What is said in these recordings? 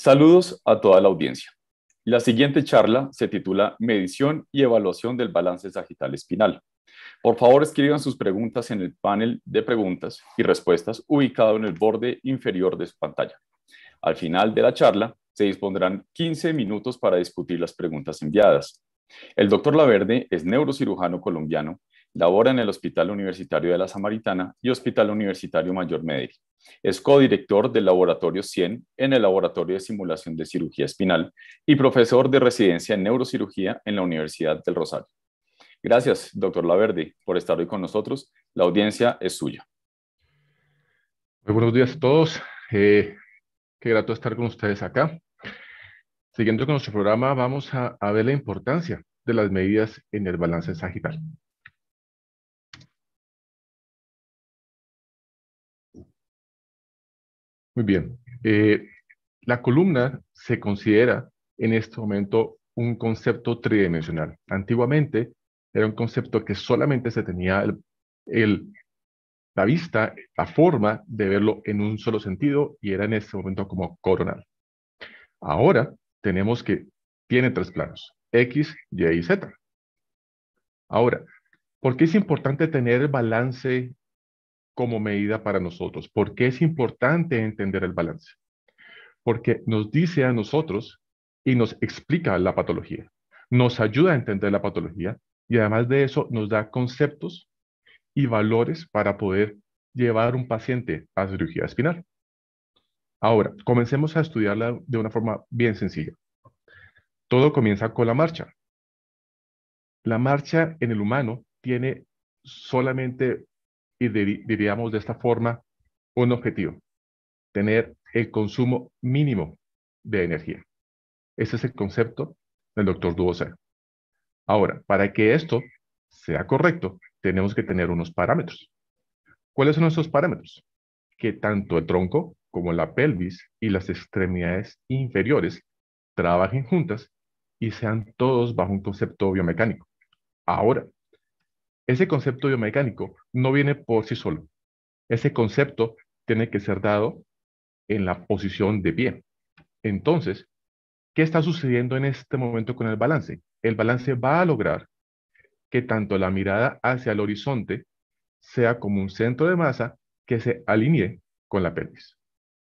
Saludos a toda la audiencia. La siguiente charla se titula Medición y evaluación del balance sagital espinal. Por favor, escriban sus preguntas en el panel de preguntas y respuestas ubicado en el borde inferior de su pantalla. Al final de la charla, se dispondrán 15 minutos para discutir las preguntas enviadas. El doctor Laverde es neurocirujano colombiano Labora en el Hospital Universitario de la Samaritana y Hospital Universitario Mayor Medellín. Es codirector del Laboratorio 100 en el Laboratorio de Simulación de Cirugía Espinal y profesor de residencia en neurocirugía en la Universidad del Rosario. Gracias, doctor Laverde, por estar hoy con nosotros. La audiencia es suya. Muy buenos días a todos. Eh, qué grato estar con ustedes acá. Siguiendo con nuestro programa, vamos a, a ver la importancia de las medidas en el balance sagital. Muy bien. Eh, la columna se considera en este momento un concepto tridimensional. Antiguamente era un concepto que solamente se tenía la vista, la forma de verlo en un solo sentido y era en ese momento como coronal. Ahora tenemos que tiene tres planos, X, Y y Z. Ahora, ¿por qué es importante tener balance como medida para nosotros. ¿Por qué es importante entender el balance? Porque nos dice a nosotros y nos explica la patología, nos ayuda a entender la patología y además de eso nos da conceptos y valores para poder llevar un paciente a cirugía espinal. Ahora, comencemos a estudiarla de una forma bien sencilla. Todo comienza con la marcha. La marcha en el humano tiene solamente y diríamos de esta forma un objetivo, tener el consumo mínimo de energía. Ese es el concepto del doctor Dubosa. Ahora, para que esto sea correcto, tenemos que tener unos parámetros. ¿Cuáles son esos parámetros? Que tanto el tronco como la pelvis y las extremidades inferiores trabajen juntas y sean todos bajo un concepto biomecánico. Ahora, ese concepto biomecánico no viene por sí solo. Ese concepto tiene que ser dado en la posición de pie. Entonces, ¿qué está sucediendo en este momento con el balance? El balance va a lograr que tanto la mirada hacia el horizonte sea como un centro de masa que se alinee con la pelvis.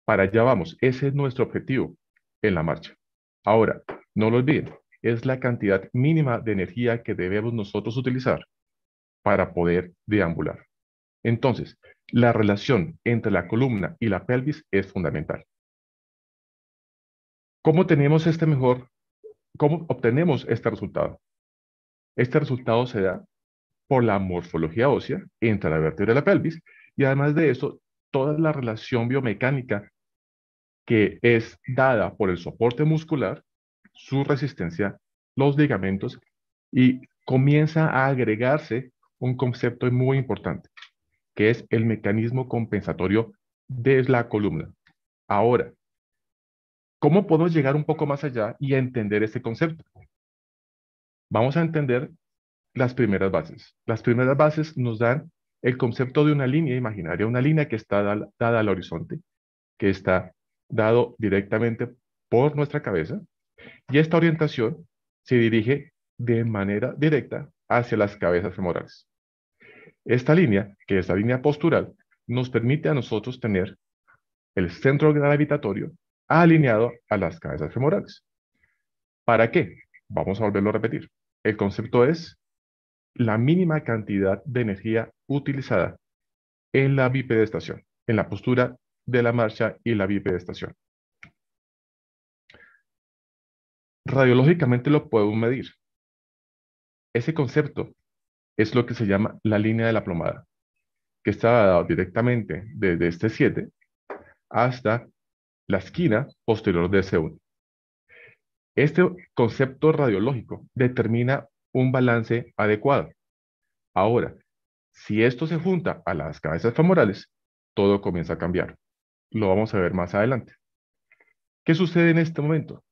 Para allá vamos, ese es nuestro objetivo en la marcha. Ahora, no lo olviden, es la cantidad mínima de energía que debemos nosotros utilizar para poder deambular. Entonces, la relación entre la columna y la pelvis es fundamental. ¿Cómo tenemos este mejor? ¿Cómo obtenemos este resultado? Este resultado se da por la morfología ósea entre la vértebra y la pelvis y además de eso, toda la relación biomecánica que es dada por el soporte muscular, su resistencia, los ligamentos y comienza a agregarse un concepto muy importante, que es el mecanismo compensatorio de la columna. Ahora, ¿cómo podemos llegar un poco más allá y entender ese concepto? Vamos a entender las primeras bases. Las primeras bases nos dan el concepto de una línea imaginaria, una línea que está dada al horizonte, que está dado directamente por nuestra cabeza, y esta orientación se dirige de manera directa hacia las cabezas femorales. Esta línea, que es la línea postural, nos permite a nosotros tener el centro gravitatorio alineado a las cabezas femorales. ¿Para qué? Vamos a volverlo a repetir. El concepto es la mínima cantidad de energía utilizada en la bipedestación, en la postura de la marcha y la bipedestación. Radiológicamente lo puedo medir. Ese concepto es lo que se llama la línea de la plomada, que está dado directamente desde este 7 hasta la esquina posterior de ese 1. Este concepto radiológico determina un balance adecuado. Ahora, si esto se junta a las cabezas femorales, todo comienza a cambiar. Lo vamos a ver más adelante. ¿Qué sucede en este momento?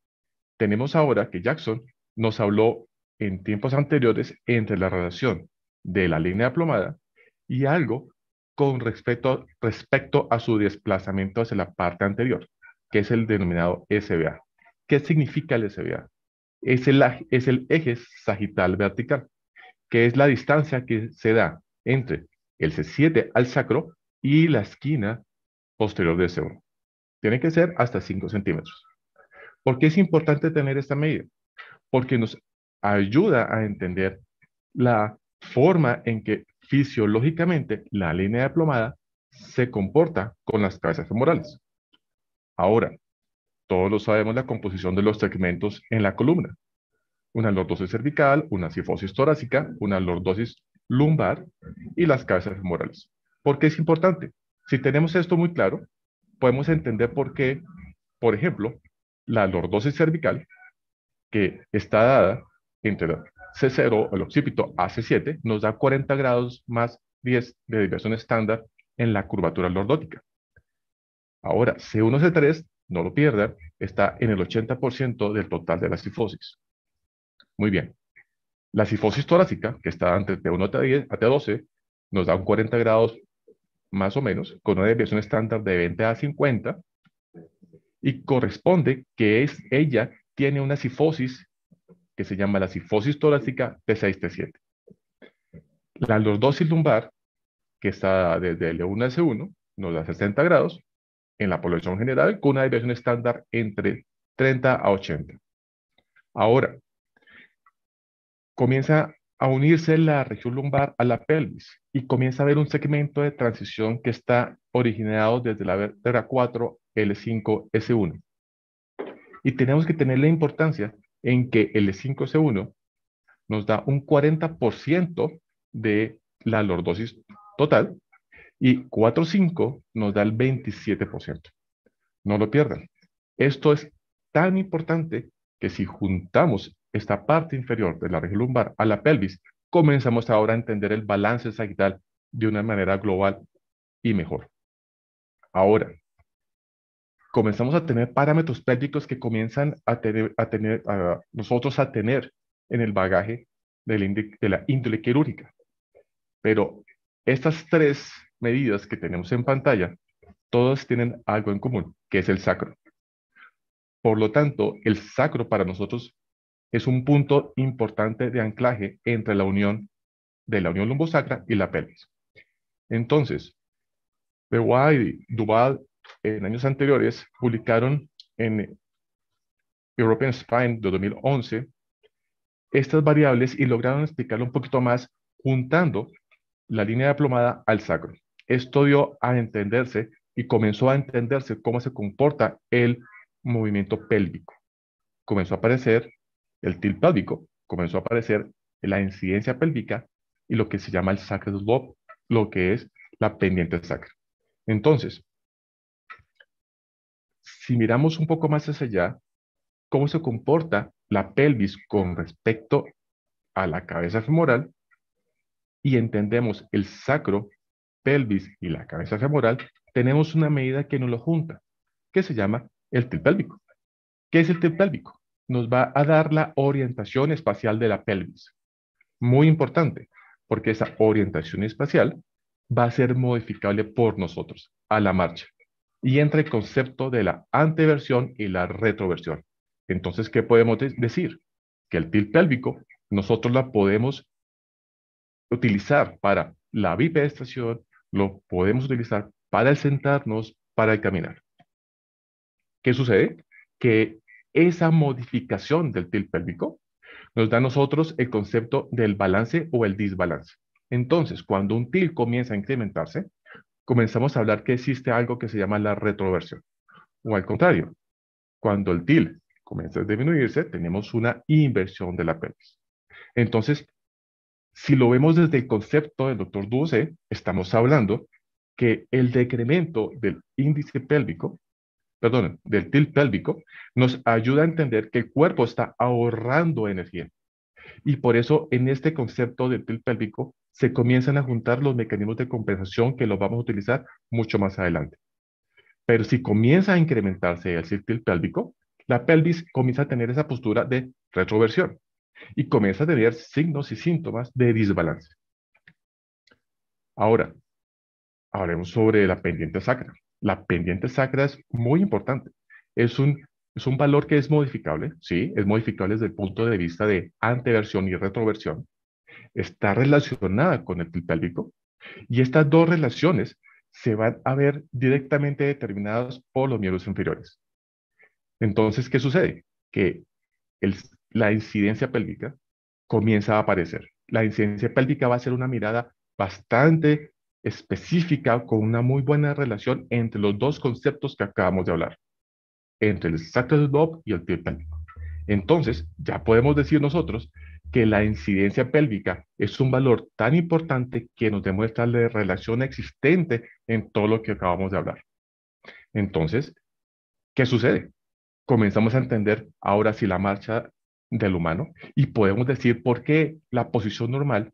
Tenemos ahora que Jackson nos habló en tiempos anteriores entre la relación de la línea plomada y algo con respecto, respecto a su desplazamiento hacia la parte anterior, que es el denominado SBA. ¿Qué significa el SBA? Es el, es el eje sagital vertical, que es la distancia que se da entre el C7 al sacro y la esquina posterior de C1. Tiene que ser hasta 5 centímetros. ¿Por qué es importante tener esta medida? Porque nos ayuda a entender la forma en que fisiológicamente la línea de plomada se comporta con las cabezas femorales. Ahora, todos lo sabemos la composición de los segmentos en la columna. Una lordosis cervical, una cifosis torácica, una lordosis lumbar y las cabezas femorales. ¿Por qué es importante? Si tenemos esto muy claro, podemos entender por qué, por ejemplo, la lordosis cervical, que está dada entre C0, el occipito, a 7 nos da 40 grados más 10 de desviación estándar en la curvatura lordótica. Ahora, C1, C3, no lo pierdan, está en el 80% del total de la cifosis. Muy bien. La cifosis torácica, que está entre T1 10 a T12, nos da un 40 grados más o menos, con una desviación estándar de 20 a 50, y corresponde que es, ella tiene una cifosis que se llama la sifosis torácica T6-T7. La lordosis lumbar, que está desde L1 a S1, nos da 60 grados, en la población general, con una diversión estándar entre 30 a 80. Ahora, comienza a unirse la región lumbar a la pelvis y comienza a haber un segmento de transición que está originado desde la vértebra 4, L5, S1. Y tenemos que tener la importancia en que el 5C1 e nos da un 40% de la lordosis total y 4.5 nos da el 27%. No lo pierdan. Esto es tan importante que si juntamos esta parte inferior de la región lumbar a la pelvis, comenzamos ahora a entender el balance sagital de una manera global y mejor. Ahora, comenzamos a tener parámetros pélvicos que comienzan a tener, a tener nosotros a tener en el bagaje de la índole quirúrgica. Pero estas tres medidas que tenemos en pantalla, todas tienen algo en común, que es el sacro. Por lo tanto, el sacro para nosotros es un punto importante de anclaje entre la unión de la unión lumbosacra y la pelvis. Entonces, Bewai, Duval en años anteriores, publicaron en European Spine de 2011 estas variables y lograron explicarlo un poquito más juntando la línea de plomada al sacro. Esto dio a entenderse y comenzó a entenderse cómo se comporta el movimiento pélvico. Comenzó a aparecer el til pélvico, comenzó a aparecer la incidencia pélvica y lo que se llama el sacro slope, lo que es la pendiente sacra. Entonces, si miramos un poco más hacia allá, cómo se comporta la pelvis con respecto a la cabeza femoral y entendemos el sacro, pelvis y la cabeza femoral, tenemos una medida que nos lo junta, que se llama el tripélvico. ¿Qué es el tripélvico? Nos va a dar la orientación espacial de la pelvis. Muy importante, porque esa orientación espacial va a ser modificable por nosotros a la marcha y entra el concepto de la anteversión y la retroversión. Entonces, ¿qué podemos decir? Que el til pélvico nosotros la podemos utilizar para la bipedestación, lo podemos utilizar para sentarnos, para caminar. ¿Qué sucede? Que esa modificación del til pélvico nos da a nosotros el concepto del balance o el desbalance. Entonces, cuando un til comienza a incrementarse, comenzamos a hablar que existe algo que se llama la retroversión. O al contrario, cuando el TIL comienza a disminuirse, tenemos una inversión de la pelvis. Entonces, si lo vemos desde el concepto del doctor Duce, estamos hablando que el decremento del índice pélvico, perdón, del TIL pélvico, nos ayuda a entender que el cuerpo está ahorrando energía. Y por eso en este concepto del TIL pélvico se comienzan a juntar los mecanismos de compensación que los vamos a utilizar mucho más adelante. Pero si comienza a incrementarse el círculo pélvico, la pelvis comienza a tener esa postura de retroversión y comienza a tener signos y síntomas de desbalance. Ahora, hablemos sobre la pendiente sacra. La pendiente sacra es muy importante. Es un, es un valor que es modificable, ¿sí? Es modificable desde el punto de vista de anteversión y retroversión está relacionada con el pélvico y estas dos relaciones se van a ver directamente determinadas por los miembros inferiores. Entonces, ¿qué sucede? Que la incidencia pélvica comienza a aparecer. La incidencia pélvica va a ser una mirada bastante específica con una muy buena relación entre los dos conceptos que acabamos de hablar, entre el sacro y el pie pélvico. Entonces, ya podemos decir nosotros la incidencia pélvica es un valor tan importante que nos demuestra la relación existente en todo lo que acabamos de hablar. Entonces, ¿qué sucede? Comenzamos a entender ahora sí la marcha del humano y podemos decir por qué la posición normal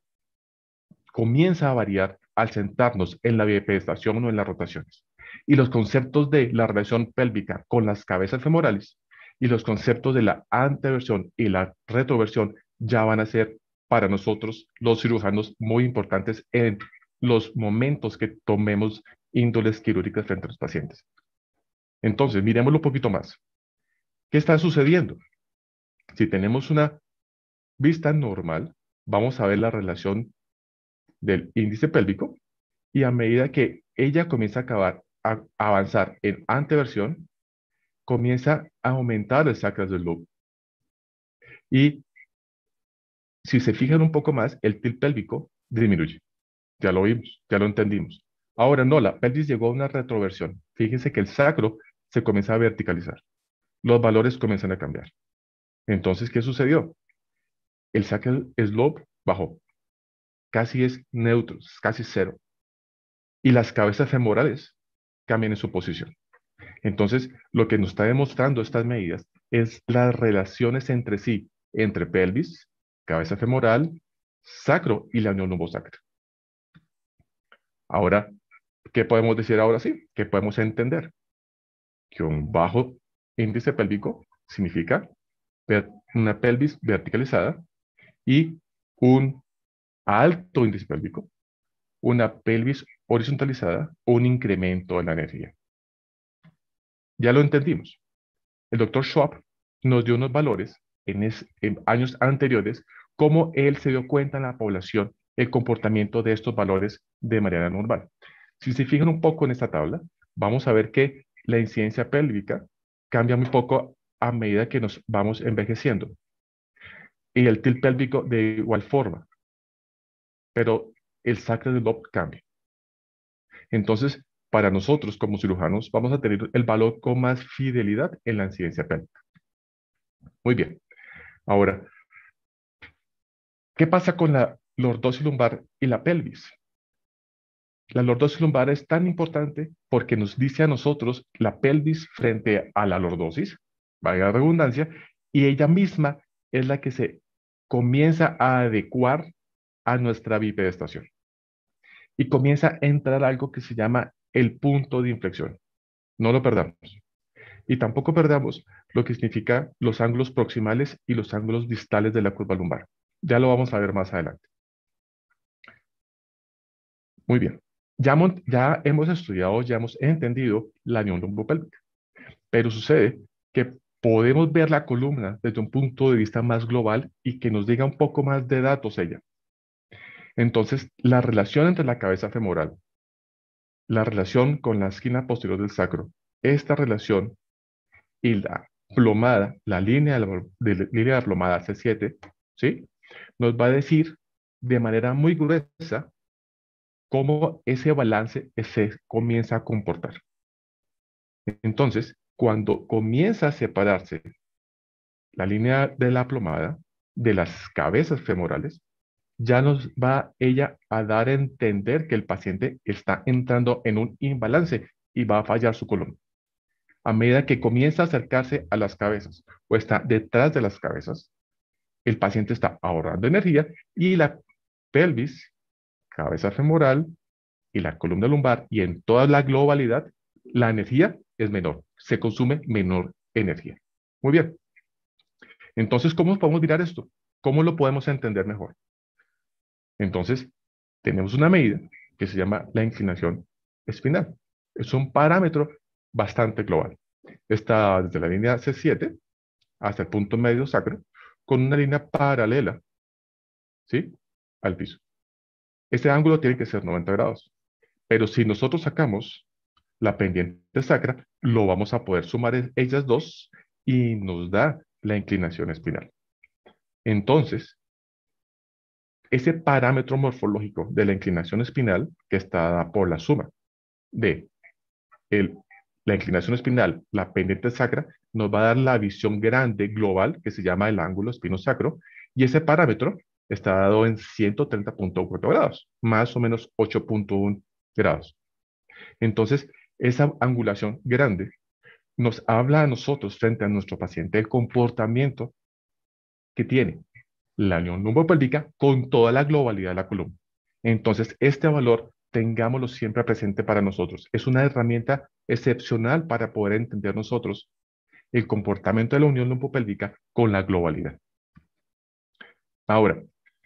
comienza a variar al sentarnos en la bipedestación o en las rotaciones. Y los conceptos de la relación pélvica con las cabezas femorales y los conceptos de la anteversión y la retroversión ya van a ser para nosotros los cirujanos muy importantes en los momentos que tomemos índoles quirúrgicas frente a los pacientes. Entonces, miremoslo un poquito más. ¿Qué está sucediendo? Si tenemos una vista normal, vamos a ver la relación del índice pélvico y a medida que ella comienza a, avanzar en anteversión, comienza a aumentar el sacro del lobo. Y si se fijan un poco más, el til pélvico disminuye. Ya lo vimos, ya lo entendimos. Ahora no, la pelvis llegó a una retroversión. Fíjense que el sacro se comienza a verticalizar. Los valores comienzan a cambiar. Entonces, ¿qué sucedió? El sacral slope bajó. Casi es neutro, casi cero. Y las cabezas femorales cambian en su posición. Entonces, lo que nos está demostrando estas medidas es las relaciones entre sí, entre pelvis, cabeza femoral, sacro y la unión lumbosacra. Ahora, ¿qué podemos decir ahora sí? ¿Qué podemos entender? Que un bajo índice pélvico significa una pelvis verticalizada y un alto índice pélvico, una pelvis horizontalizada, un incremento en la energía. Ya lo entendimos. El doctor Schwab nos dio unos valores en, años anteriores, cómo él se dio cuenta en la población el comportamiento de estos valores de manera normal. Si se fijan un poco en esta tabla, vamos a ver que la incidencia pélvica cambia muy poco a medida que nos vamos envejeciendo. Y el til pélvico de igual forma. Pero el sacro del lobo cambia. Entonces, para nosotros como cirujanos, vamos a tener el valor con más fidelidad en la incidencia pélvica. Muy bien. Ahora, ¿qué pasa con la lordosis lumbar y la pelvis? La lordosis lumbar es tan importante porque nos dice a nosotros la pelvis frente a la lordosis, vaya redundancia, y ella misma es la que se comienza a adecuar a nuestra bipedestación. Y comienza a entrar algo que se llama el punto de inflexión. No lo perdamos. Y tampoco perdamos lo que significa los ángulos proximales y los ángulos distales de la curva lumbar. Ya lo vamos a ver más adelante. Muy bien. Ya, ya hemos estudiado, ya hemos entendido la unión lumbopélvica, pero sucede que podemos ver la columna desde un punto de vista más global y que nos diga un poco más de datos ella. Entonces, la relación entre la cabeza femoral, la relación con la esquina posterior del sacro, esta relación y la plomada, la línea de la, línea plomada C7, ¿sí? Nos va a decir de manera muy gruesa cómo ese balance se comienza a comportar. Entonces, cuando comienza a separarse la línea de la plomada de las cabezas femorales, ya nos va ella a dar a entender que el paciente está entrando en un imbalance y va a fallar su columna a medida que comienza a acercarse a las cabezas o está detrás de las cabezas, el paciente está ahorrando energía y la pelvis, cabeza femoral y la columna lumbar y en toda la globalidad, la energía es menor, se consume menor energía. Muy bien. Entonces, ¿cómo podemos mirar esto? ¿Cómo lo podemos entender mejor? Entonces, tenemos una medida que se llama la inclinación espinal. Es un parámetro bastante global. Está desde la línea C7 hasta el punto medio sacro, con una línea paralela ¿sí? al piso. Este ángulo tiene que ser 90 grados. Pero si nosotros sacamos la pendiente sacra, lo vamos a poder sumar ellas dos y nos da la inclinación espinal. Entonces, ese parámetro morfológico de la inclinación espinal que está dada por la suma de el la inclinación espinal, la pendiente sacra, nos va a dar la visión grande global que se llama el ángulo espino-sacro y ese parámetro está dado en 130.4 grados, más o menos 8.1 grados. Entonces, esa angulación grande nos habla a nosotros frente a nuestro paciente el comportamiento que tiene la unión lumbopélvica con toda la globalidad de la columna. Entonces, este valor tengámoslo siempre presente para nosotros. Es una herramienta excepcional para poder entender nosotros el comportamiento de la unión lumbopélvica con la globalidad. Ahora,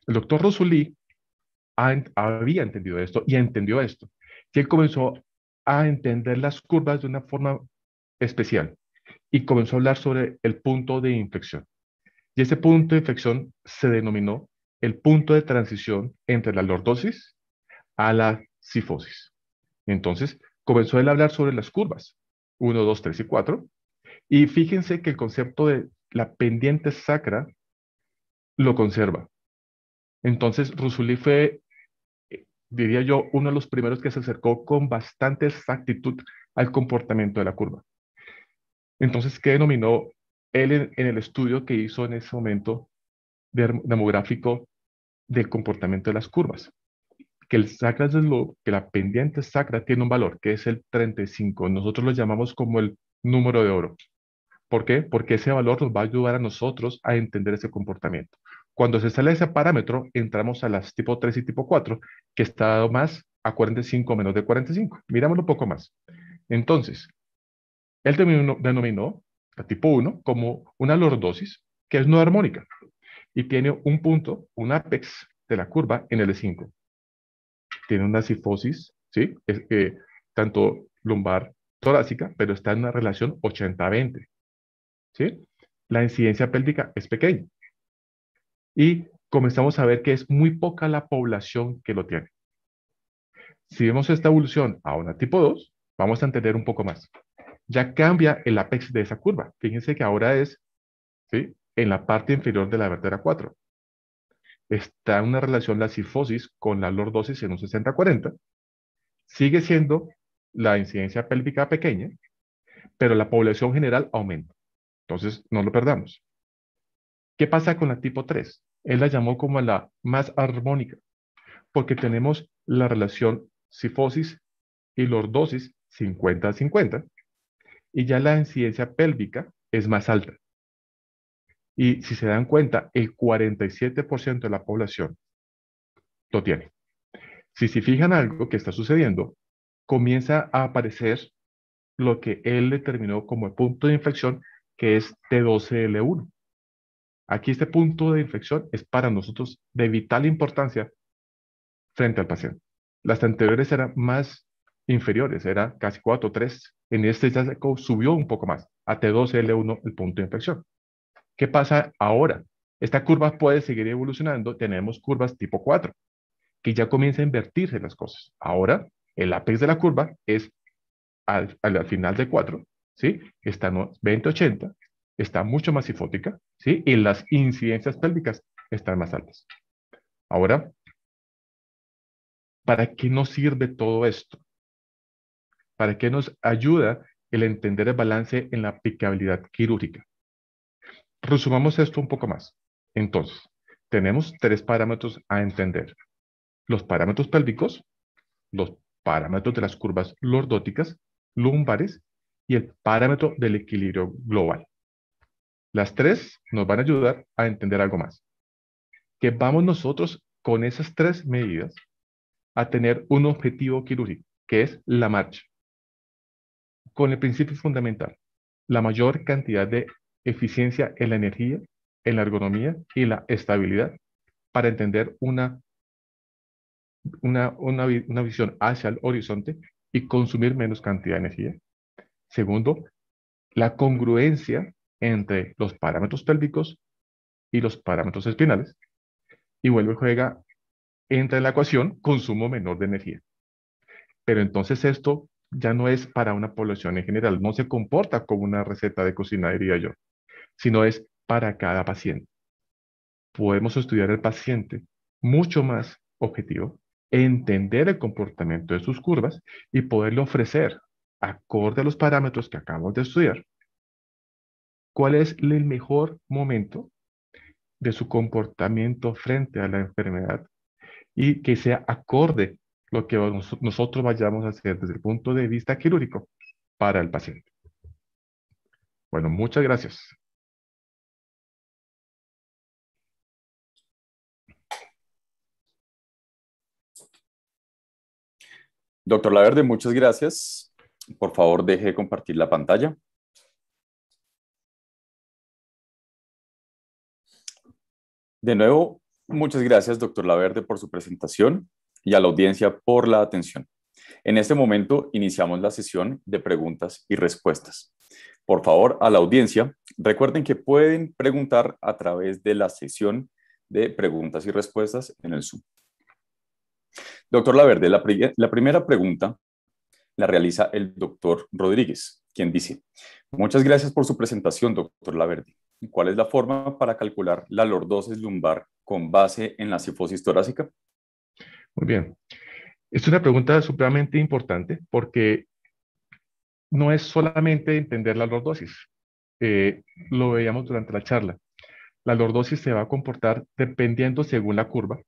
el doctor Rosulí había entendido esto y entendió esto. que él comenzó a entender las curvas de una forma especial y comenzó a hablar sobre el punto de inflexión. Y ese punto de inflexión se denominó el punto de transición entre la lordosis a la sifosis. Entonces, comenzó él a hablar sobre las curvas, 1, 2, 3 y 4. Y fíjense que el concepto de la pendiente sacra lo conserva. Entonces, Rusulí fue, eh, diría yo, uno de los primeros que se acercó con bastante exactitud al comportamiento de la curva. Entonces, ¿qué denominó él en, el estudio que hizo en ese momento demográfico del comportamiento de las curvas? que el sacra es lo, que la pendiente sacra tiene un valor, que es el 35. Nosotros lo llamamos como el número de oro. ¿Por qué? Porque ese valor nos va a ayudar a nosotros a entender ese comportamiento. Cuando se sale ese parámetro, entramos a las tipo 3 y tipo 4, que está dado más a 45 menos de 45. Mirámoslo un poco más. Entonces, él denominó, denominó a tipo 1 como una lordosis, que es no armónica, y tiene un punto, un ápex de la curva en el 5 tiene una cifosis, ¿sí? Es, tanto lumbar torácica, pero está en una relación 80-20, ¿sí? La incidencia pélvica es pequeña. Y comenzamos a ver que es muy poca la población que lo tiene. Si vemos esta evolución a una tipo 2, vamos a entender un poco más. Ya cambia el ápex de esa curva. Fíjense que ahora es ¿sí? en la parte inferior de la vértebra 4 está una relación la cifosis con la lordosis en un 60-40. Sigue siendo la incidencia pélvica pequeña, pero la población general aumenta. Entonces, no lo perdamos. ¿Qué pasa con la tipo 3? Él la llamó como la más armónica, porque tenemos la relación cifosis y lordosis 50-50, y ya la incidencia pélvica es más alta. Y si se dan cuenta, el 47% de la población lo tiene. Si se fijan algo que está sucediendo, comienza a aparecer lo que él determinó como el punto de infección, que es T12L1. Aquí este punto de infección es para nosotros de vital importancia frente al paciente. Las anteriores eran más inferiores, era casi 4 o 3. En este ya subió un poco más, a T12L1 el punto de infección. ¿Qué pasa ahora? Esta curva puede seguir evolucionando. Tenemos curvas tipo 4, que ya comienza a invertirse las cosas. Ahora, el ápex de la curva es al, final de 4, ¿sí? Está en 20-80, está mucho más sifótica, ¿sí? Y las incidencias pélvicas están más altas. Ahora, ¿para qué nos sirve todo esto? ¿Para qué nos ayuda el entender el balance en la aplicabilidad quirúrgica? Resumamos esto un poco más. Entonces, tenemos tres parámetros a entender. Los parámetros pélvicos, los parámetros de las curvas lordóticas, lumbares y el parámetro del equilibrio global. Las tres nos van a ayudar a entender algo más. Que vamos nosotros con esas tres medidas a tener un objetivo quirúrgico, que es la marcha. Con el principio fundamental, la mayor cantidad de eficiencia en la energía, en la ergonomía y la estabilidad para entender una, una, visión hacia el horizonte y consumir menos cantidad de energía. Segundo, la congruencia entre los parámetros pélvicos y los parámetros espinales. Y vuelve y juega, entre la ecuación consumo menor de energía. Pero entonces esto ya no es para una población en general, no se comporta como una receta de cocina, diría yo sino es para cada paciente. Podemos estudiar al paciente mucho más objetivo, entender el comportamiento de sus curvas y poderle ofrecer, acorde a los parámetros que acabamos de estudiar, cuál es el mejor momento de su comportamiento frente a la enfermedad y que sea acorde lo que nosotros vayamos a hacer desde el punto de vista quirúrgico para el paciente. Bueno, muchas gracias. Doctor Laverde, muchas gracias. Por favor, deje de compartir la pantalla. De nuevo, muchas gracias, doctor Laverde, por su presentación y a la audiencia por la atención. En este momento iniciamos la sesión de preguntas y respuestas. Por favor, a la audiencia, recuerden que pueden preguntar a través de la sesión de preguntas y respuestas en el Zoom. Doctor Laverde, la, primera pregunta la realiza el doctor Rodríguez, quien dice, muchas gracias por su presentación, doctor Laverde. ¿Cuál es la forma para calcular la lordosis lumbar con base en la cifosis torácica? Muy bien. Es una pregunta supremamente importante porque no es solamente entender la lordosis. Eh, lo veíamos durante la charla. La lordosis se va a comportar dependiendo según la curva,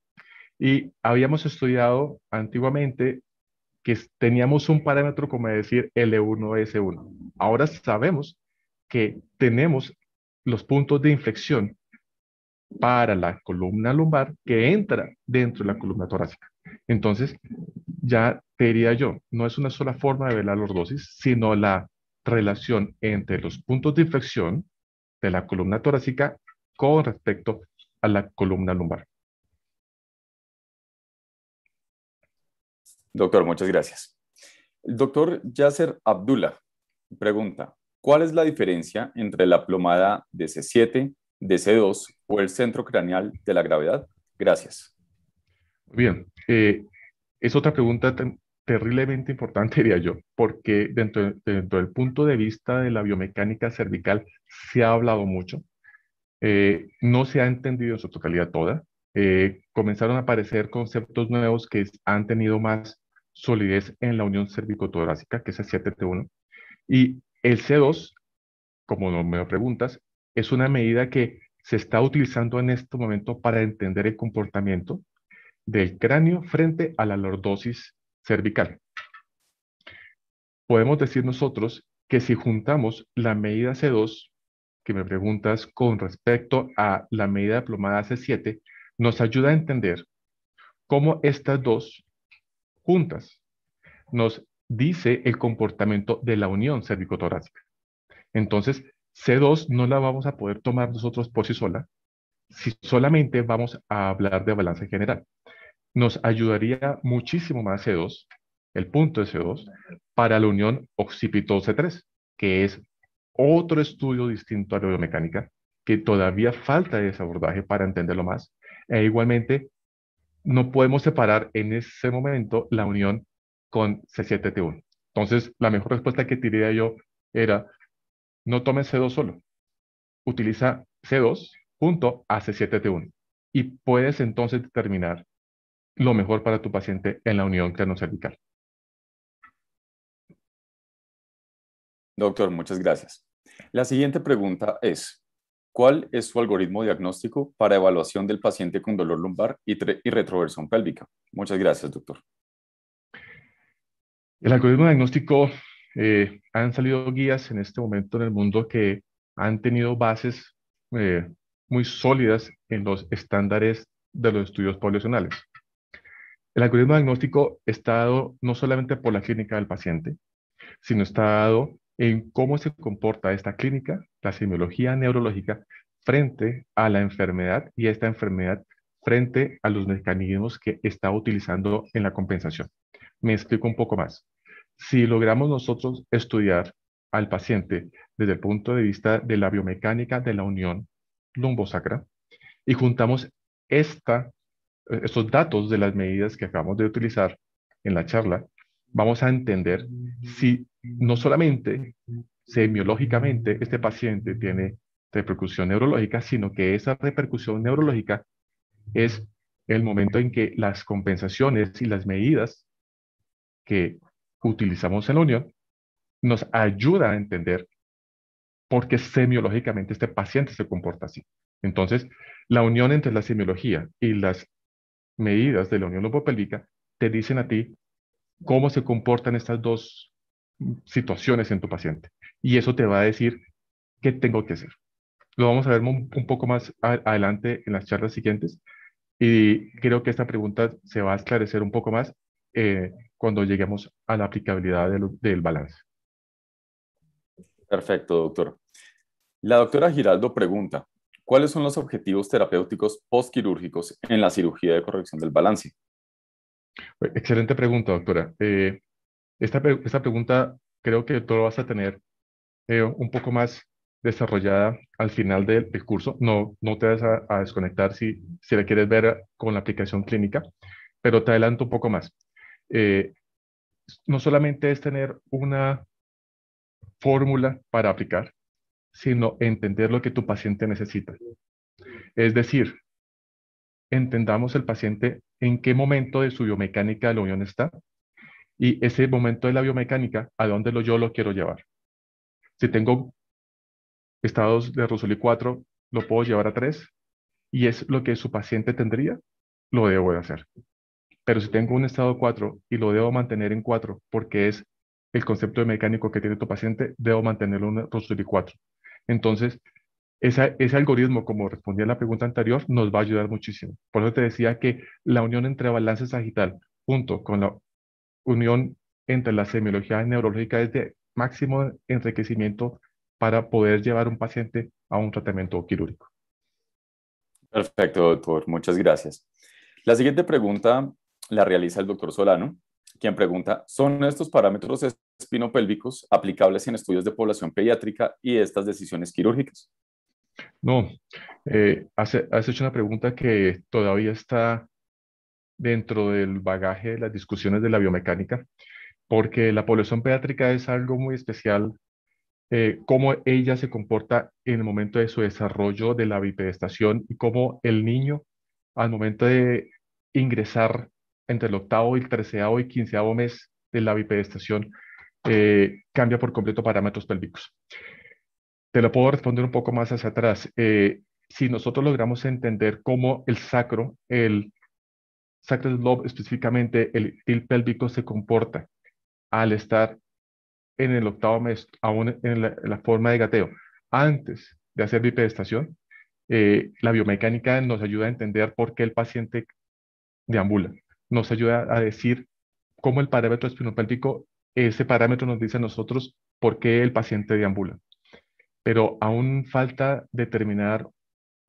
y habíamos estudiado antiguamente que teníamos un parámetro como decir L1S1. Ahora sabemos que tenemos los puntos de inflexión para la columna lumbar que entra dentro de la columna torácica. Entonces, ya te diría yo, no es una sola forma de ver la lordosis, sino la relación entre los puntos de inflexión de la columna torácica con respecto a la columna lumbar. Doctor, muchas gracias. El doctor Yasser Abdullah pregunta, ¿cuál es la diferencia entre la plomada de C7, DC2 o el centro craneal de la gravedad? Gracias. bien. Eh, es otra pregunta terriblemente importante, diría yo, porque dentro, del punto de vista de la biomecánica cervical se ha hablado mucho, eh, no se ha entendido en su totalidad toda. Eh, comenzaron a aparecer conceptos nuevos que han tenido más solidez en la unión cervicotorácica, que es el 7T1. Y el C2, como no me preguntas, es una medida que se está utilizando en este momento para entender el comportamiento del cráneo frente a la lordosis cervical. Podemos decir nosotros que si juntamos la medida C2, que me preguntas con respecto a la medida plomada C7, nos ayuda a entender cómo estas dos juntas. Nos dice el comportamiento de la unión cervicotorácica. Entonces, C2 no la vamos a poder tomar nosotros por sí sola, si solamente vamos a hablar de balanza general. Nos ayudaría muchísimo más C2, el punto de C2, para la unión occipito-C3, que es otro estudio distinto a la biomecánica, que todavía falta ese abordaje para entenderlo más, e igualmente no podemos separar en ese momento la unión con C7T1. Entonces, la mejor respuesta que diría yo era, no tomes C2 solo, utiliza C2 junto a C7T1 y puedes entonces determinar lo mejor para tu paciente en la unión cranocervical. Doctor, muchas gracias. La siguiente pregunta es, ¿Cuál es su algoritmo diagnóstico para evaluación del paciente con dolor lumbar y, retroversión pélvica? Muchas gracias, doctor. El algoritmo diagnóstico, eh, han salido guías en este momento en el mundo que han tenido bases eh, muy sólidas en los estándares de los estudios poblacionales. El algoritmo diagnóstico está dado no solamente por la clínica del paciente, sino está dado en cómo se comporta esta clínica, la semiología neurológica, frente a la enfermedad y esta enfermedad frente a los mecanismos que está utilizando en la compensación. Me explico un poco más. Si logramos nosotros estudiar al paciente desde el punto de vista de la biomecánica de la unión lumbosacra y juntamos estos datos de las medidas que acabamos de utilizar en la charla vamos a entender si no solamente semiológicamente este paciente tiene repercusión neurológica, sino que esa repercusión neurológica es el momento en que las compensaciones y las medidas que utilizamos en la unión nos ayuda a entender por qué semiológicamente este paciente se comporta así. Entonces, la unión entre la semiología y las medidas de la unión lobopélvica te dicen a ti cómo se comportan estas dos situaciones en tu paciente. Y eso te va a decir qué tengo que hacer. Lo vamos a ver un, poco más adelante en las charlas siguientes. Y creo que esta pregunta se va a esclarecer un poco más eh, cuando lleguemos a la aplicabilidad del, del balance. Perfecto, doctor. La doctora Giraldo pregunta, ¿cuáles son los objetivos terapéuticos postquirúrgicos en la cirugía de corrección del balance? Eh, excelente pregunta, doctora. Eh, esta, pregunta creo que tú lo vas a tener eh, un poco más desarrollada al final del, curso. No, no te vas a, desconectar si, si la quieres ver con la aplicación clínica, pero te adelanto un poco más. no solamente es tener una fórmula para aplicar, sino entender lo que tu paciente necesita. Es decir, entendamos el paciente en qué momento de su biomecánica de la unión está y ese momento de la biomecánica a dónde yo lo quiero llevar. Si tengo estados de y 4, lo puedo llevar a 3 y es lo que su paciente tendría, lo debo de hacer. Pero si tengo un estado 4 y lo debo mantener en 4 porque es el concepto de mecánico que tiene tu paciente, debo mantenerlo en y 4. Entonces, ese algoritmo, como respondía a la pregunta anterior, nos va a ayudar muchísimo. Por eso te decía que la unión entre balance sagital junto con la unión entre la semiología neurológica es de máximo enriquecimiento para poder llevar un paciente a un tratamiento quirúrgico. Perfecto, doctor. Muchas gracias. La siguiente pregunta la realiza el doctor Solano, quien pregunta, ¿son estos parámetros espinopélvicos aplicables en estudios de población pediátrica y estas decisiones quirúrgicas? No, eh, has, hecho una pregunta que todavía está dentro del bagaje de las discusiones de la biomecánica, porque la población pediátrica es algo muy especial, eh, cómo ella se comporta en el momento de su desarrollo de la bipedestación y cómo el niño al momento de ingresar entre el octavo, el treceavo y quinceavo mes de la bipedestación eh, cambia por completo parámetros pélvicos. Te lo puedo responder un poco más hacia atrás. Eh, si nosotros logramos entender cómo el sacro, el sacro lóbulo específicamente el til pélvico, se comporta al estar en el octavo mes, aún en la, forma de gateo, antes de hacer bipedestación, eh, la biomecánica nos ayuda a entender por qué el paciente deambula. Nos ayuda a decir cómo el parámetro espinopélvico, ese parámetro nos dice a nosotros por qué el paciente deambula pero aún falta determinar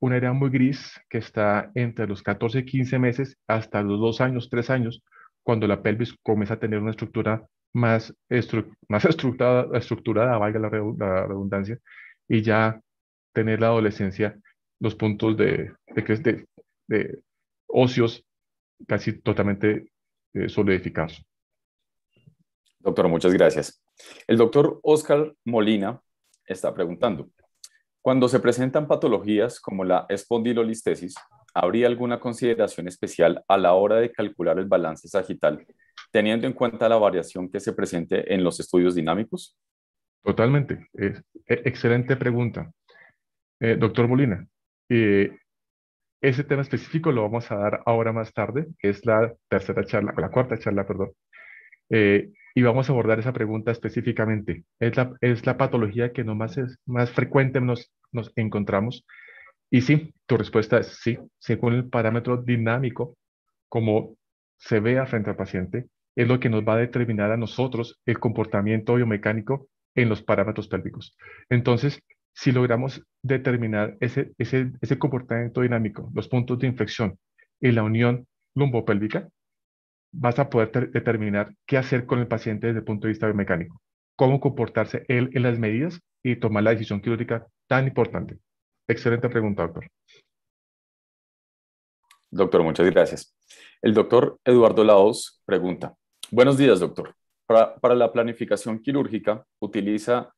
un área muy gris que está entre los 14 y 15 meses hasta los 2 años, 3 años, cuando la pelvis comienza a tener una estructura más, más estructurada, estructurada, valga la, redundancia, y ya tener la adolescencia, los puntos de, de, de, ocios casi totalmente eh, solidificados. Doctor, muchas gracias. El doctor Oscar Molina está preguntando, cuando se presentan patologías como la espondilolistesis, ¿habría alguna consideración especial a la hora de calcular el balance sagital, teniendo en cuenta la variación que se presente en los estudios dinámicos? Totalmente. E, excelente pregunta. Eh, doctor Molina, eh, ese tema específico lo vamos a dar ahora más tarde, es la tercera charla, la cuarta charla, perdón. Eh, y vamos a abordar esa pregunta específicamente. Es la, patología que más, es, más frecuente nos, nos encontramos. Y sí, tu respuesta es sí, según el parámetro dinámico, como se vea frente al paciente, es lo que nos va a determinar a nosotros el comportamiento biomecánico en los parámetros pélvicos. Entonces, si logramos determinar ese, ese, comportamiento dinámico, los puntos de infección en la unión lumbopélvica, vas a poder determinar qué hacer con el paciente desde el punto de vista biomecánico, cómo comportarse él en las medidas y tomar la decisión quirúrgica tan importante. Excelente pregunta, doctor. Doctor, muchas gracias. El doctor Eduardo Laos pregunta, buenos días, doctor. Para, la planificación quirúrgica, ¿utiliza,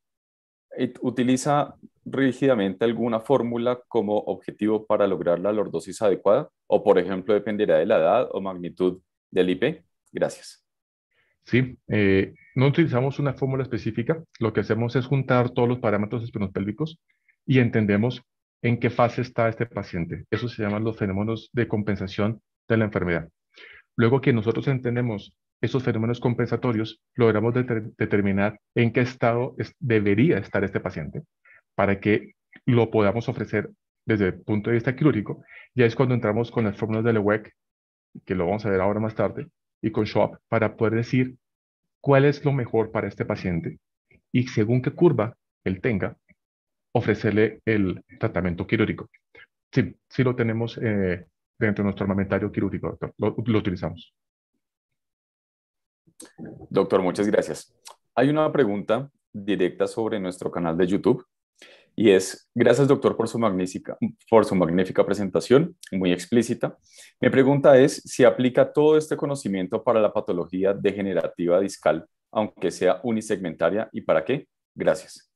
¿utiliza rígidamente alguna fórmula como objetivo para lograr la lordosis adecuada? ¿O, por ejemplo, dependerá de la edad o magnitud del IP? Gracias. Sí, eh, no utilizamos una fórmula específica, lo que hacemos es juntar todos los parámetros espinospélvicos y entendemos en qué fase está este paciente. Eso se llaman los fenómenos de compensación de la enfermedad. Luego que nosotros entendemos esos fenómenos compensatorios, logramos determinar en qué estado debería estar este paciente para que lo podamos ofrecer desde el punto de vista quirúrgico. Ya es cuando entramos con las fórmulas de la que lo vamos a ver ahora más tarde, y con SHOP para poder decir cuál es lo mejor para este paciente y según qué curva él tenga, ofrecerle el tratamiento quirúrgico. Sí, sí lo tenemos eh, dentro de nuestro armamentario quirúrgico, doctor. lo, utilizamos. Doctor, muchas gracias. Hay una pregunta directa sobre nuestro canal de YouTube y es, gracias doctor por su, magnífica, por su magnífica presentación, muy explícita. Mi pregunta es si aplica todo este conocimiento para la patología degenerativa discal, aunque sea unisegmentaria, y para qué. Gracias.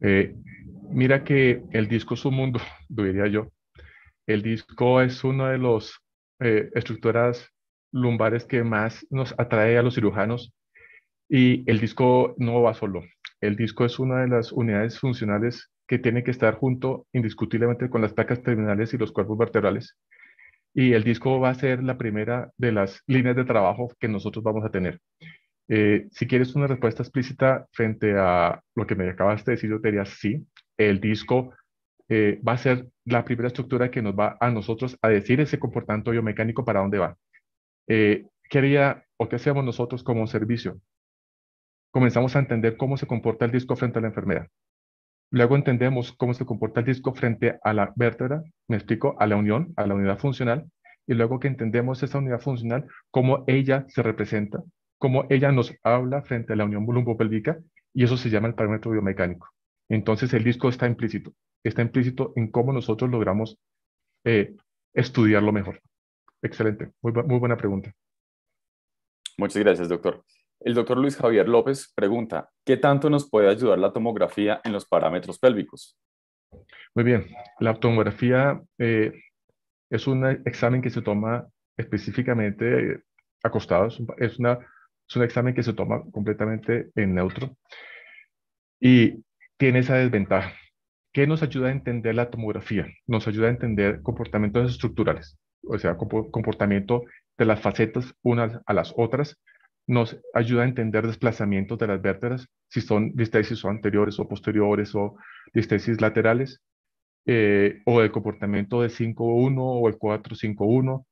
Eh, mira que el disco es un mundo, diría yo. El disco es una de las eh, estructuras lumbares que más nos atrae a los cirujanos y el disco no va solo. El disco es una de las unidades funcionales que tiene que estar junto indiscutiblemente con las placas terminales y los cuerpos vertebrales. Y el disco va a ser la primera de las líneas de trabajo que nosotros vamos a tener. Eh, si quieres una respuesta explícita frente a lo que me acabaste de decir, yo te diría sí. El disco eh, va a ser la primera estructura que nos va a nosotros a decir ese comportamiento biomecánico para dónde va. Eh, o qué hacemos nosotros como servicio? comenzamos a entender cómo se comporta el disco frente a la enfermedad. Luego entendemos cómo se comporta el disco frente a la vértebra, me explico, a la unión, a la unidad funcional, y luego que entendemos esa unidad funcional, cómo ella se representa, cómo ella nos habla frente a la unión pélvica y eso se llama el parámetro biomecánico. Entonces el disco está implícito, está implícito en cómo nosotros logramos eh, estudiarlo mejor. Excelente, muy, muy buena pregunta. Muchas gracias, doctor. El doctor Luis Javier López pregunta, ¿qué tanto nos puede ayudar la tomografía en los parámetros pélvicos? Muy bien, la tomografía eh, es un examen que se toma específicamente acostado, es, una, es un examen que se toma completamente en neutro y tiene esa desventaja. ¿Qué nos ayuda a entender la tomografía? Nos ayuda a entender comportamientos estructurales, o sea, comportamiento de las facetas unas a las otras, nos ayuda a entender desplazamientos de las vértebras, si son distesis o anteriores o posteriores o distesis laterales, eh, o el comportamiento del 5-1 o el 4-5-1,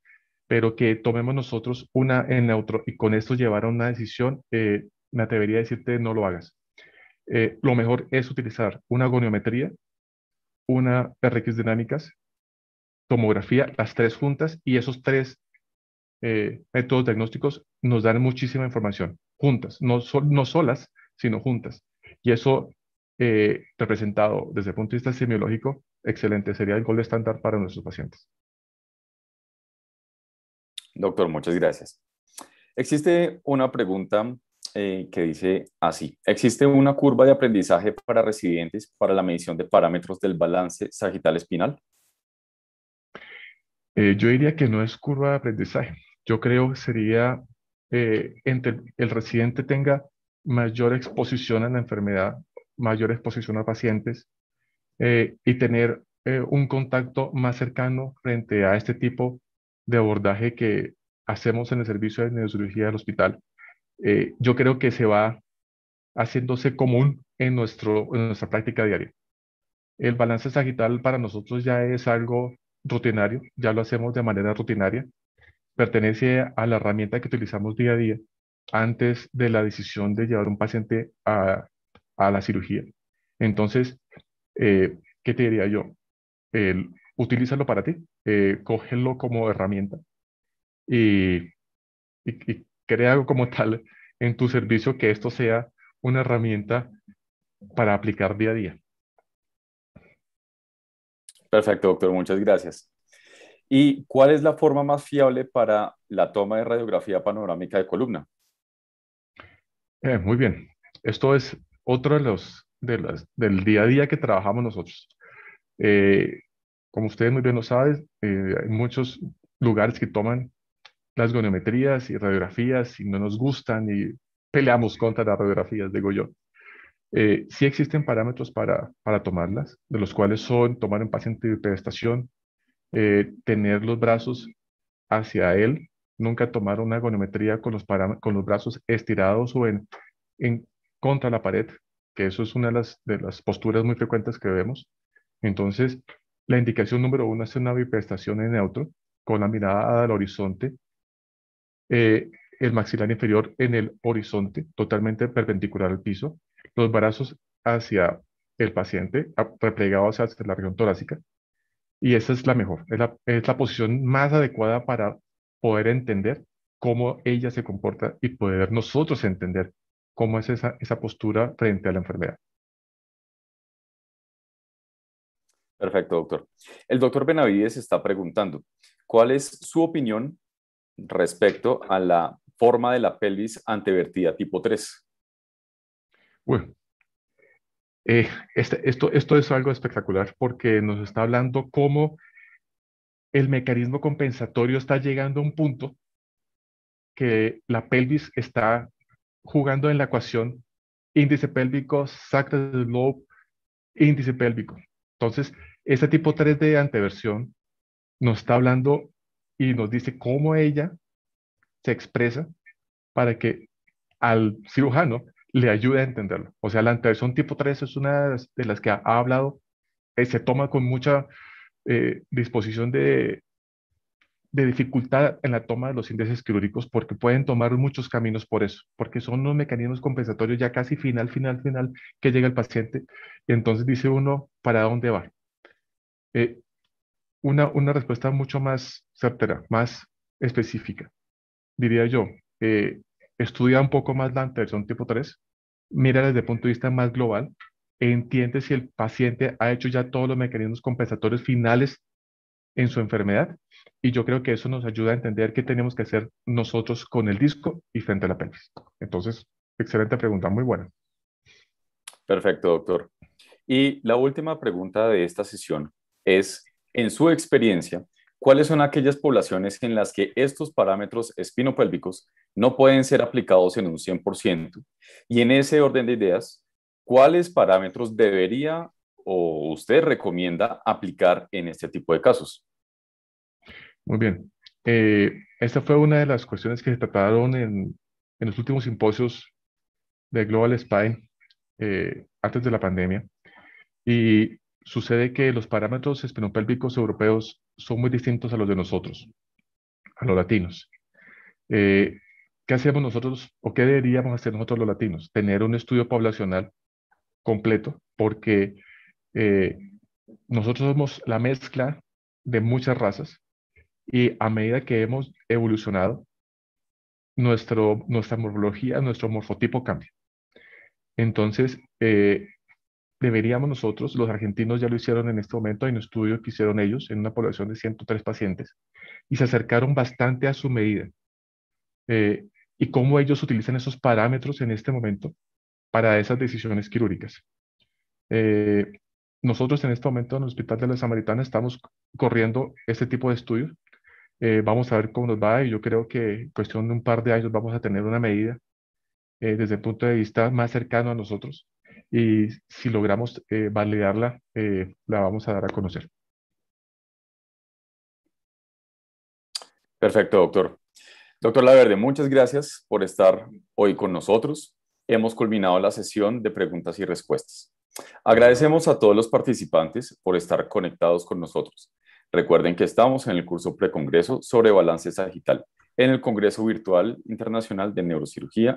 pero que tomemos nosotros una en neutro y con esto llevar a una decisión, eh, me atrevería a decirte no lo hagas. Eh, lo mejor es utilizar una goniometría, una RX dinámicas, tomografía, las tres juntas y esos tres eh, métodos diagnósticos nos dan muchísima información, juntas, no, solas, sino juntas. Y eso eh, representado desde el punto de vista semiológico, excelente, sería el gol estándar para nuestros pacientes. Doctor, muchas gracias. Existe una pregunta eh, que dice así, ¿existe una curva de aprendizaje para residentes para la medición de parámetros del balance sagital espinal? yo diría que no es curva de aprendizaje, yo creo que sería eh, entre el residente tenga mayor exposición a la enfermedad, mayor exposición a pacientes eh, y tener eh, un contacto más cercano frente a este tipo de abordaje que hacemos en el servicio de neurocirugía del hospital. yo creo que se va haciéndose común en, nuestro, en nuestra práctica diaria. El balance sagital para nosotros ya es algo rutinario, ya lo hacemos de manera rutinaria pertenece a la herramienta que utilizamos día a día antes de la decisión de llevar un paciente a, la cirugía. Entonces, eh, ¿qué te diría yo? utilízalo para ti, eh, cógelo como herramienta y, crea algo como tal en tu servicio que esto sea una herramienta para aplicar día a día. Perfecto, doctor. Muchas gracias. ¿Y cuál es la forma más fiable para la toma de radiografía panorámica de columna? Eh, muy bien. Esto es otro de los, de del día a día que trabajamos nosotros. Eh, como ustedes muy bien lo saben, eh, hay muchos lugares que toman las goniometrías y radiografías y no nos gustan y peleamos contra las radiografías, digo yo. sí existen parámetros para, para tomarlas, de los cuales son tomar un paciente de prestación eh, tener los brazos hacia él, nunca tomar una gonometría con los, brazos estirados o en, contra la pared, que eso es una de las, posturas muy frecuentes que vemos. Entonces, la indicación número uno es una bipestación en neutro, con la mirada al horizonte, eh, el maxilar inferior en el horizonte, totalmente perpendicular al piso, los brazos hacia el paciente, replegados hacia la región torácica, y esa es la mejor, es la, posición más adecuada para poder entender cómo ella se comporta y poder nosotros entender cómo es esa, esa postura frente a la enfermedad. Perfecto, doctor. El doctor Benavides está preguntando, ¿cuál es su opinión respecto a la forma de la pelvis antevertida tipo 3? Bueno, eh, este, esto, esto es algo espectacular porque nos está hablando cómo el mecanismo compensatorio está llegando a un punto que la pelvis está jugando en la ecuación índice pélvico, sacro del índice pélvico. Entonces, este tipo 3 de anteversión nos está hablando y nos dice cómo ella se expresa para que al cirujano le ayuda a entenderlo. O sea, la antiversión tipo 3 es una de las, que ha, hablado, eh, se toma con mucha eh, disposición de, dificultad en la toma de los índices quirúrgicos porque pueden tomar muchos caminos por eso, porque son unos mecanismos compensatorios ya casi final, final, final que llega el paciente. Y entonces dice uno, ¿para dónde va? Eh, una, respuesta mucho más certera, más específica, diría yo estudia un poco más la son tipo 3, mira desde el punto de vista más global, entiende si el paciente ha hecho ya todos los mecanismos compensatorios finales en su enfermedad. Y yo creo que eso nos ayuda a entender qué tenemos que hacer nosotros con el disco y frente a la pelvis. Entonces, excelente pregunta, muy buena. Perfecto, doctor. Y la última pregunta de esta sesión es, en su experiencia, ¿Cuáles son aquellas poblaciones en las que estos parámetros espinopélvicos no pueden ser aplicados en un 100%? Y en ese orden de ideas, ¿cuáles parámetros debería o usted recomienda aplicar en este tipo de casos? Muy bien. Eh, esta fue una de las cuestiones que se trataron en, los últimos simposios de Global Spine eh, antes de la pandemia. Y sucede que los parámetros espinopélvicos europeos son muy distintos a los de nosotros, a los latinos. Eh, ¿Qué hacemos nosotros o qué deberíamos hacer nosotros los latinos? Tener un estudio poblacional completo, porque eh, nosotros somos la mezcla de muchas razas y a medida que hemos evolucionado, nuestra morfología, nuestro morfotipo cambia. Entonces, eh, deberíamos nosotros, los argentinos ya lo hicieron en este momento, en un estudio que hicieron ellos en una población de 103 pacientes, y se acercaron bastante a su medida. Eh, y cómo ellos utilizan esos parámetros en este momento para esas decisiones quirúrgicas. Eh, nosotros en este momento en el Hospital de la Samaritana estamos corriendo este tipo de estudios. Eh, vamos a ver cómo nos va y yo creo que en cuestión de un par de años vamos a tener una medida desde el punto de vista más cercano a nosotros y si logramos eh, validarla, eh, la vamos a dar a conocer. Perfecto, doctor. Doctor Laverde, muchas gracias por estar hoy con nosotros. Hemos culminado la sesión de preguntas y respuestas. Agradecemos a todos los participantes por estar conectados con nosotros. Recuerden que estamos en el curso precongreso sobre balance digital en el Congreso Virtual Internacional de Neurocirugía